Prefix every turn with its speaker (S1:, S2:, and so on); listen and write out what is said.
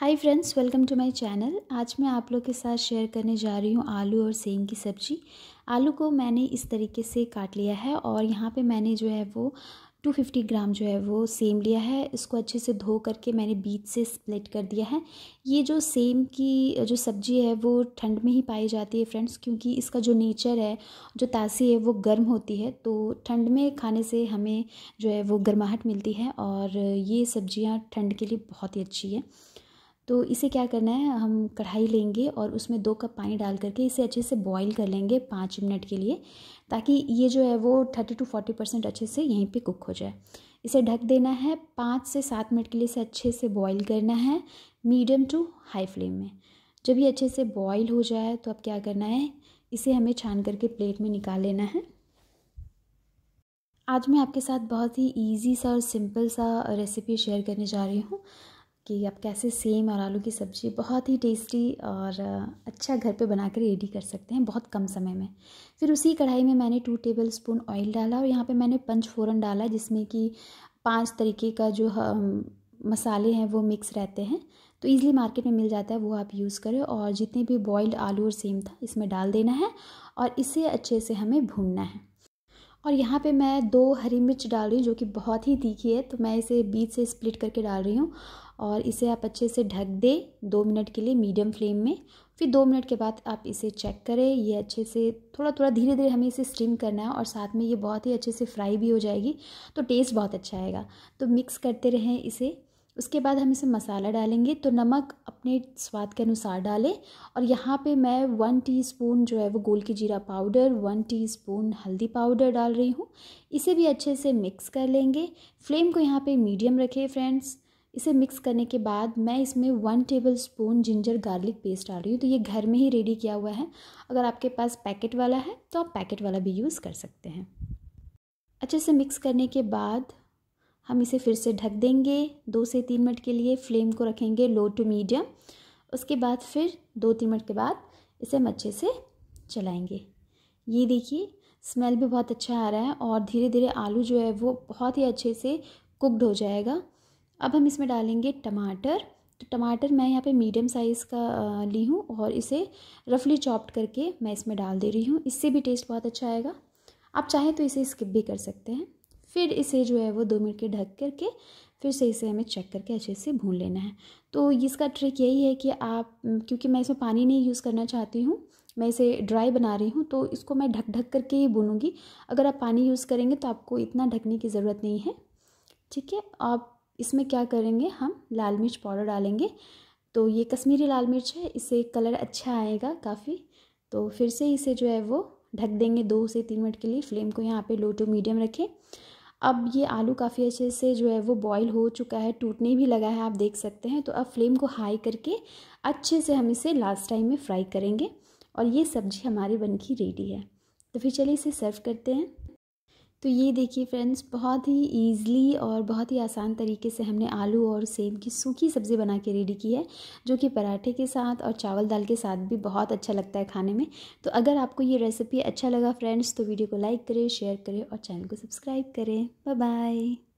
S1: hi friends welcome to my channel आज मैं आप लोग के साथ शेयर करने जा रही हूँ आलू और सेम की सब्ज़ी आलू को मैंने इस तरीके से काट लिया है और यहाँ पे मैंने जो है वो 250 ग्राम जो है वो सेम लिया है इसको अच्छे से धो करके मैंने बीच से स्प्लिट कर दिया है ये जो सेम की जो सब्ज़ी है वो ठंड में ही पाई जाती है फ्रेंड्स क्योंकि इसका जो नेचर है जो तासी है वो गर्म होती है तो ठंड में खाने से हमें जो है वो गर्माहट मिलती है और ये सब्ज़ियाँ ठंड के लिए बहुत ही अच्छी है तो इसे क्या करना है हम कढ़ाई लेंगे और उसमें दो कप पानी डाल करके इसे अच्छे से बॉईल कर लेंगे पाँच मिनट के लिए ताकि ये जो है वो थर्टी टू फोर्टी परसेंट अच्छे से यहीं पे कुक हो जाए इसे ढक देना है पाँच से सात मिनट के लिए इसे अच्छे से बॉईल करना है मीडियम टू हाई फ्लेम में जब ये अच्छे से बॉयल हो जाए तो अब क्या करना है इसे हमें छान करके प्लेट में निकाल लेना है आज मैं आपके साथ बहुत ही इजी सा और सिंपल सा रेसिपी शेयर करने जा रही हूँ कि आप कैसे सेम और आलू की सब्ज़ी बहुत ही टेस्टी और अच्छा घर पे बना कर रेडी कर सकते हैं बहुत कम समय में फिर उसी कढ़ाई में मैंने टू टेबल स्पून ऑयल डाला और यहाँ पे मैंने पंच फोरन डाला जिसमें कि पांच तरीके का जो मसाले हैं वो मिक्स रहते हैं तो ईज़िली मार्केट में मिल जाता है वो आप यूज़ करें और जितने भी बॉयल्ड आलू और सेम था इसमें डाल देना है और इसे अच्छे से हमें भूनना है और यहाँ पे मैं दो हरी मिर्च डाल रही हूँ जो कि बहुत ही तीखी है तो मैं इसे बीच से स्प्लिट करके डाल रही हूँ और इसे आप अच्छे से ढक दें दो मिनट के लिए मीडियम फ्लेम में फिर दो मिनट के बाद आप इसे चेक करें ये अच्छे से थोड़ा थोड़ा धीरे धीरे हमें इसे स्टीम करना है और साथ में ये बहुत ही अच्छे से फ्राई भी हो जाएगी तो टेस्ट बहुत अच्छा आएगा तो मिक्स करते रहें इसे उसके बाद हम इसे मसाला डालेंगे तो नमक अपने स्वाद के अनुसार डालें और यहाँ पे मैं वन टीस्पून जो है वो गोल की जीरा पाउडर वन टीस्पून हल्दी पाउडर डाल रही हूँ इसे भी अच्छे से मिक्स कर लेंगे फ्लेम को यहाँ पे मीडियम रखें फ्रेंड्स इसे मिक्स करने के बाद मैं इसमें one tablespoon ginger garlic paste डाल रही हूँ तो ये घर में ही रेडी किया हुआ है अगर आपके पास पैकेट वाला है तो आप पैकेट वाला भी यूज़ कर सकते हैं अच्छे से मिक्स करने के बाद हम इसे फिर से ढक देंगे दो से तीन मिनट के लिए फ्लेम को रखेंगे लो टू मीडियम उसके बाद फिर दो तीन मिनट के बाद इसे हम अच्छे से चलाएंगे ये देखिए स्मेल भी बहुत अच्छा आ रहा है और धीरे धीरे आलू जो है वो बहुत ही अच्छे से कुकड हो जाएगा अब हम इसमें डालेंगे टमाटर तो टमाटर मैं यहाँ पे मीडियम साइज़ का ली हूँ और इसे रफली चॉप्ड करके मैं इसमें डाल दे रही हूँ इससे भी टेस्ट बहुत अच्छा आएगा आप चाहें तो इसे स्किप भी कर सकते हैं फिर इसे जो है वो दो मिनट के ढक करके फिर से इसे हमें चेक करके अच्छे से भून लेना है तो इसका ट्रिक यही है कि आप क्योंकि मैं इसमें पानी नहीं यूज़ करना चाहती हूँ मैं इसे ड्राई बना रही हूँ तो इसको मैं ढक ढक करके ही भूनूंगी अगर आप पानी यूज़ करेंगे तो आपको इतना ढकने की ज़रूरत नहीं है ठीक है आप इसमें क्या करेंगे हम लाल मिर्च पाउडर डालेंगे तो ये कश्मीरी लाल मिर्च है इससे कलर अच्छा आएगा काफ़ी तो फिर से इसे जो है वो ढक देंगे दो से तीन मिनट के लिए फ्लेम को यहाँ पे लो टू मीडियम रखें अब ये आलू काफ़ी अच्छे से जो है वो बॉईल हो चुका है टूटने भी लगा है आप देख सकते हैं तो अब फ्लेम को हाई करके अच्छे से हम इसे लास्ट टाइम में फ्राई करेंगे और ये सब्जी हमारी बन रेडी है तो फिर चलिए इसे सर्व करते हैं तो ये देखिए फ्रेंड्स बहुत ही ईज़िली और बहुत ही आसान तरीके से हमने आलू और सेब की सूखी सब्ज़ी बना के रेडी की है जो कि पराठे के साथ और चावल दाल के साथ भी बहुत अच्छा लगता है खाने में तो अगर आपको ये रेसिपी अच्छा लगा फ्रेंड्स तो वीडियो को लाइक करें शेयर करें और चैनल को सब्सक्राइब करें बाय